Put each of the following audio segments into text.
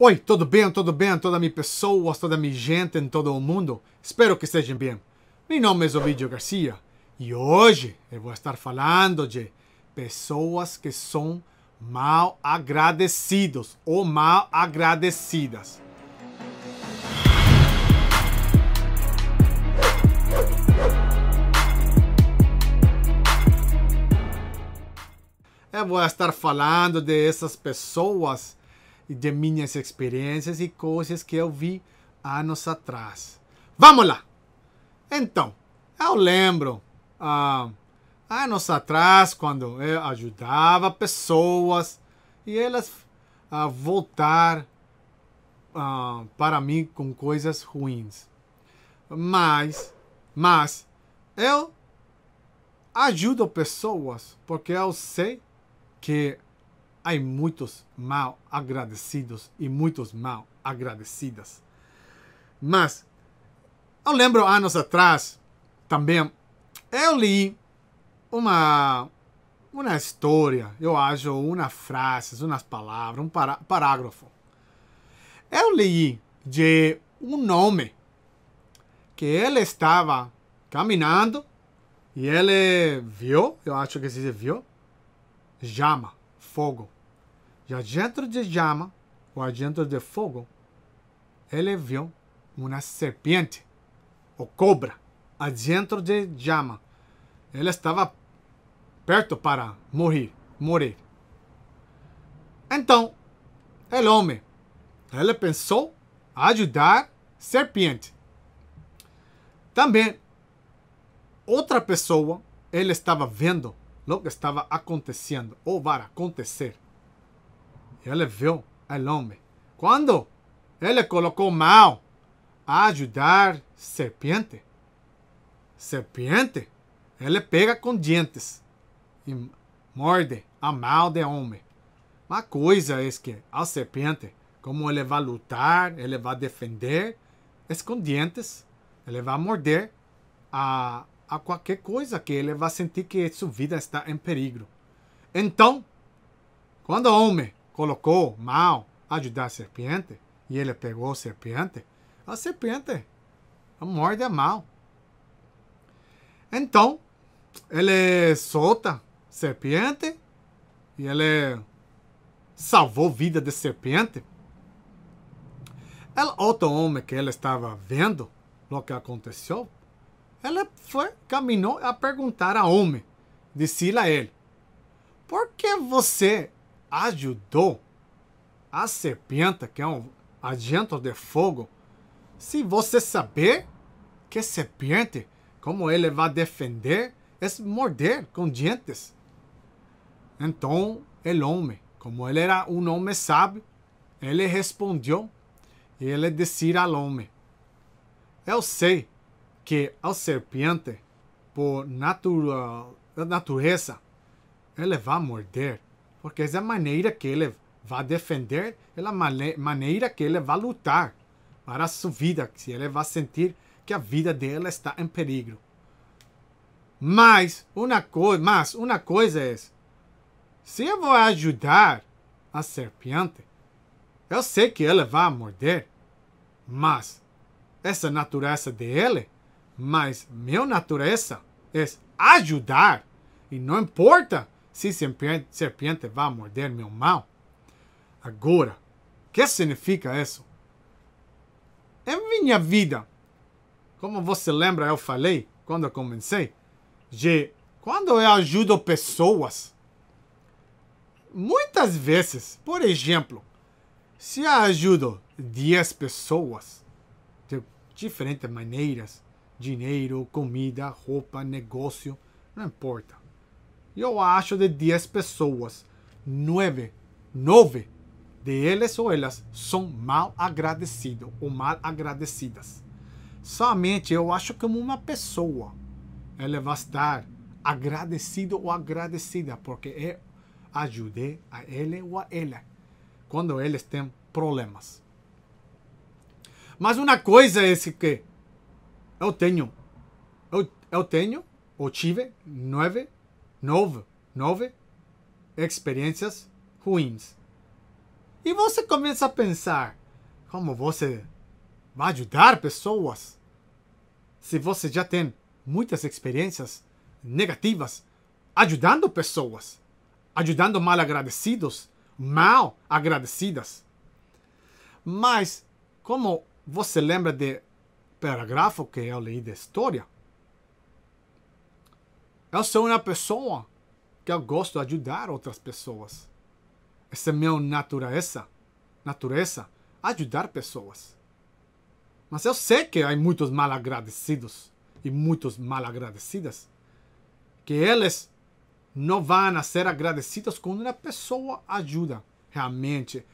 Oi, tudo bem, tudo bem, toda minha pessoa, toda minha gente em todo o mundo? Espero que estejam bem. Meu nome é Ovidio Garcia e hoje eu vou estar falando de pessoas que são mal agradecidos ou mal agradecidas. Eu vou estar falando dessas pessoas de minhas experiências e coisas que eu vi anos atrás. Vamos lá! Então, eu lembro, ah, anos atrás, quando eu ajudava pessoas e elas a ah, voltar ah, para mim com coisas ruins. Mas, mas, eu ajudo pessoas porque eu sei que Há muitos mal agradecidos e muitos mal agradecidas. Mas eu lembro anos atrás também eu li uma uma história, eu acho, uma frase, umas palavras, um pará parágrafo. Eu li de um homem que ele estava caminhando e ele viu, eu acho que se viu, chama fogo. E dentro de chama, ou dentro de fogo, ele viu uma serpente, ou cobra, dentro de chama. Ele estava perto para morrer, morrer. Então, o homem, ele pensou ajudar serpente. Também, outra pessoa, ele estava vendo lo que estava acontecendo ou vai acontecer. Ele viu o homem. Quando ele colocou mal a ajudar serpiente. Serpiente, ele pega com dentes e morde a mal de homem. Uma coisa é que a serpente, como ele vai lutar, ele vai defender, é com dentes, ele vai morder a a qualquer coisa que ele vai sentir que sua vida está em perigo. Então, quando o homem colocou mal ajudar a serpente e ele pegou a serpente, a serpente a morde a é mal. Então, ele solta a serpente e ele salvou a vida da serpente. Ela, outro homem que ele estava vendo o que aconteceu, ela foi, caminhou a perguntar a homem, disse-lhe a ele, por que você ajudou a serpente, que é um adianto de fogo, se você saber que serpente, como ele vai defender, é morder com dentes. Então, o homem, como ele era um homem sábio, ele respondeu e ele disse ao homem: Eu sei que a serpente, por natura, natureza, ele vai morder, porque essa é a maneira que ele vai defender, é a maneira que ele vai lutar para a sua vida, se ele vai sentir que a vida dele está em perigo. Mas uma coisa, mas uma coisa é Se eu vou ajudar a serpente, eu sei que ele vai morder, mas essa natureza dele mas minha natureza é ajudar. E não importa se serpiente, serpiente vai morder meu mal. Agora, o que significa isso? É minha vida. Como você lembra, eu falei quando eu comecei, de quando eu ajudo pessoas, muitas vezes, por exemplo, se eu ajudo 10 pessoas de diferentes maneiras, dinheiro, comida, roupa, negócio, não importa. Eu acho de 10 pessoas, 9, 9 de eles ou elas são mal agradecidos ou mal agradecidas. Somente eu acho que uma pessoa ela vai estar agradecido ou agradecida porque eu ajudei a ele ou a ela quando eles têm problemas. Mas uma coisa é que eu tenho. Eu, eu tenho, ou tive, nove, nove, nove experiências ruins. E você começa a pensar como você vai ajudar pessoas se você já tem muitas experiências negativas ajudando pessoas, ajudando mal agradecidos, mal agradecidas. Mas como você lembra de parágrafo que eu é li da história. Eu sou uma pessoa que eu gosto de ajudar outras pessoas. Essa é minha natureza, natureza, ajudar pessoas. Mas eu sei que há muitos mal agradecidos e muitos mal agradecidas, que eles não vão ser agradecidos quando uma pessoa ajuda realmente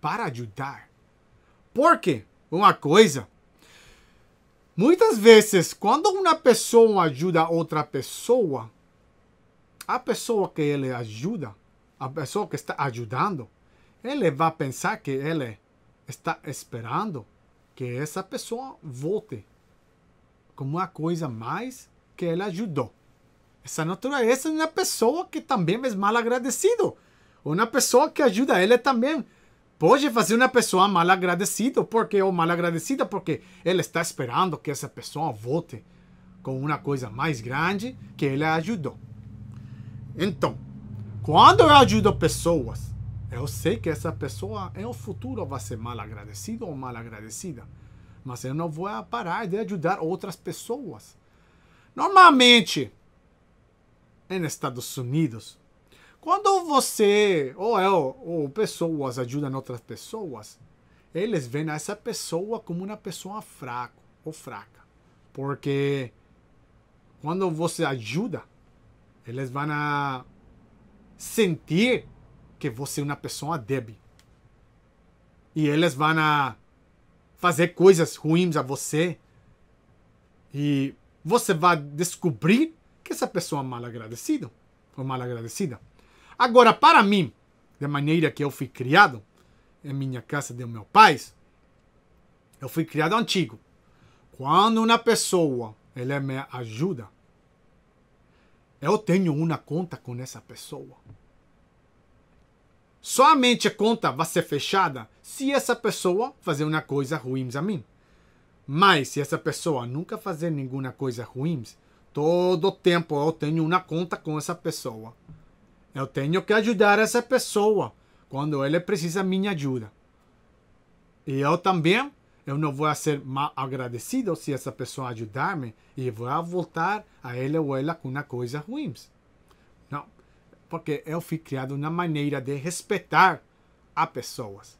para ajudar. Porque uma coisa Muitas vezes, quando uma pessoa ajuda outra pessoa, a pessoa que ele ajuda, a pessoa que está ajudando, ele vai pensar que ele está esperando que essa pessoa volte como uma coisa mais que ele ajudou. Essa natureza é uma pessoa que também é mal agradecido. Uma pessoa que ajuda ele também pode fazer uma pessoa mal agradecida, porque ou mal agradecida porque ela está esperando que essa pessoa volte com uma coisa mais grande que ela ajudou. Então, quando eu ajudo pessoas, eu sei que essa pessoa em o futuro vai ser mal agradecida ou mal agradecida, mas eu não vou parar de ajudar outras pessoas. Normalmente, em Estados Unidos, quando você ou eu ou pessoas ajudam outras pessoas, eles veem essa pessoa como uma pessoa fraca ou fraca. Porque quando você ajuda, eles vão a sentir que você é uma pessoa débil. E eles vão a fazer coisas ruins a você. E você vai descobrir que essa pessoa é mal agradecida ou mal agradecida. Agora, para mim, da maneira que eu fui criado, é minha casa de meu pai eu fui criado antigo. Quando uma pessoa ela me ajuda, eu tenho uma conta com essa pessoa. Somente a conta vai ser fechada se essa pessoa fazer uma coisa ruim a mim. Mas se essa pessoa nunca fazer nenhuma coisa ruim, todo tempo eu tenho uma conta com essa pessoa. Eu tenho que ajudar essa pessoa quando ele precisa minha ajuda. E eu também, eu não vou ser mal agradecido se essa pessoa ajudar-me e vou voltar a ele ou ela com uma coisa ruim. Não, porque eu fui criado na maneira de respeitar a pessoas.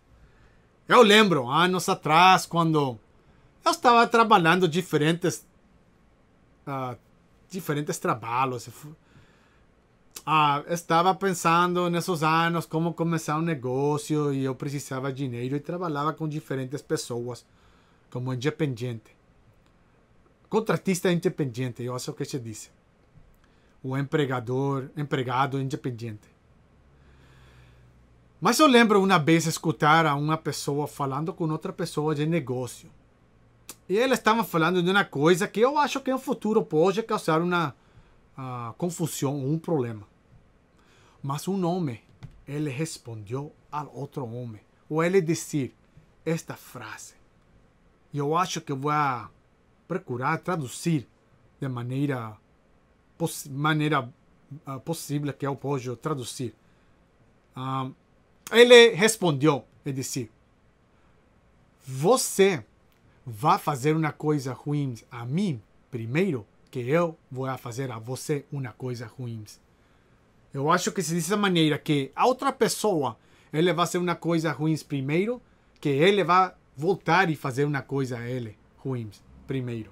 Eu lembro anos atrás quando eu estava trabalhando diferentes uh, diferentes trabalhos, ah, estava pensando nesses anos como começar um negócio e eu precisava de dinheiro e trabalhava com diferentes pessoas como independente. Contratista independente, eu acho que se diz. O empregador, empregado independente. Mas eu lembro uma vez escutar a uma pessoa falando com outra pessoa de negócio. E eles estavam falando de uma coisa que eu acho que no futuro pode causar uma uh, ah, confusão, um problema. Mas um homem, ele respondeu ao outro homem. Ou ele disse esta frase. Eu acho que vou procurar traduzir de maneira, maneira uh, ah, possível que eu posso traduzir. Um, ah, ele respondeu e disse: Você vai fazer uma coisa ruim a mim primeiro que eu vou fazer a você uma coisa ruim. Eu acho que se dessa maneira que a outra pessoa ele vai ser uma coisa ruim primeiro, que ele vai voltar e fazer uma coisa a ele ruim primeiro.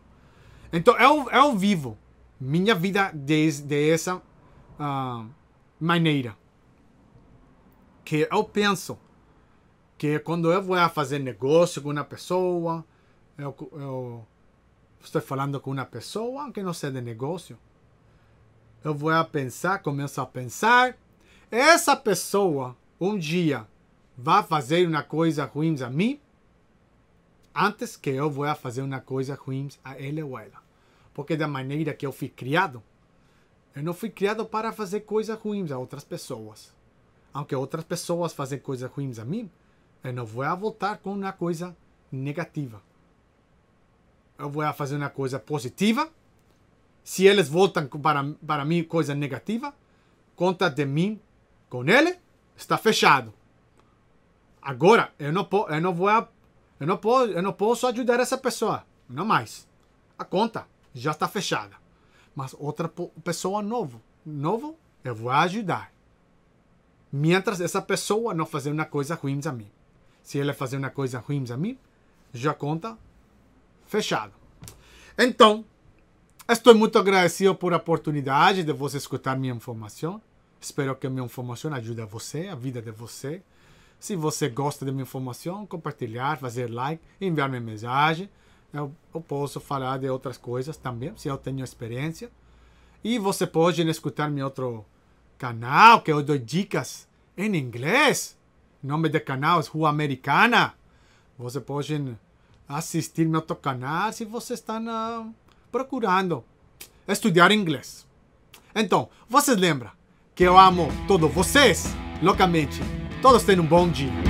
Então eu, é eu é vivo minha vida dessa de, uh, ah, maneira. Que eu penso que quando eu vou fazer negócio com uma pessoa, eu, eu estou falando com uma pessoa que não sei de negócio eu vou a pensar, começo a pensar. Essa pessoa um dia vai fazer uma coisa ruim a mim antes que eu vou a fazer uma coisa ruim a ele ou a ela. Porque da maneira que eu fui criado, eu não fui criado para fazer coisas ruins a outras pessoas. Aunque outras pessoas fazem coisas ruins a mim, eu não vou a voltar com uma coisa negativa. Eu vou a fazer uma coisa positiva se eles voltam para, para mim coisa negativa, conta de mim com ele está fechado. Agora eu não eu não vou eu não posso, eu não posso ajudar essa pessoa, não mais. A conta já está fechada. Mas outra pessoa novo, novo, eu vou ajudar. Mientras essa pessoa não fazer uma coisa ruim a mim. Se ela fazer uma coisa ruim a mim, já conta fechado. Então, Estou muito agradecido por a oportunidade de você escutar minha informação. Espero que a minha informação ajude a você, a vida de você. Se você gosta da minha informação, compartilhar, fazer like, enviar minha mensagem. Eu, eu posso falar de outras coisas também, se eu tenho experiência. E você pode escutar meu outro canal, que eu dou dicas em inglês. O nome do canal é Rua Americana. Você pode assistir meu outro canal se você está na procurando estudar inglês. Então, vocês lembram que eu amo todos vocês loucamente. Todos tenham um bom dia.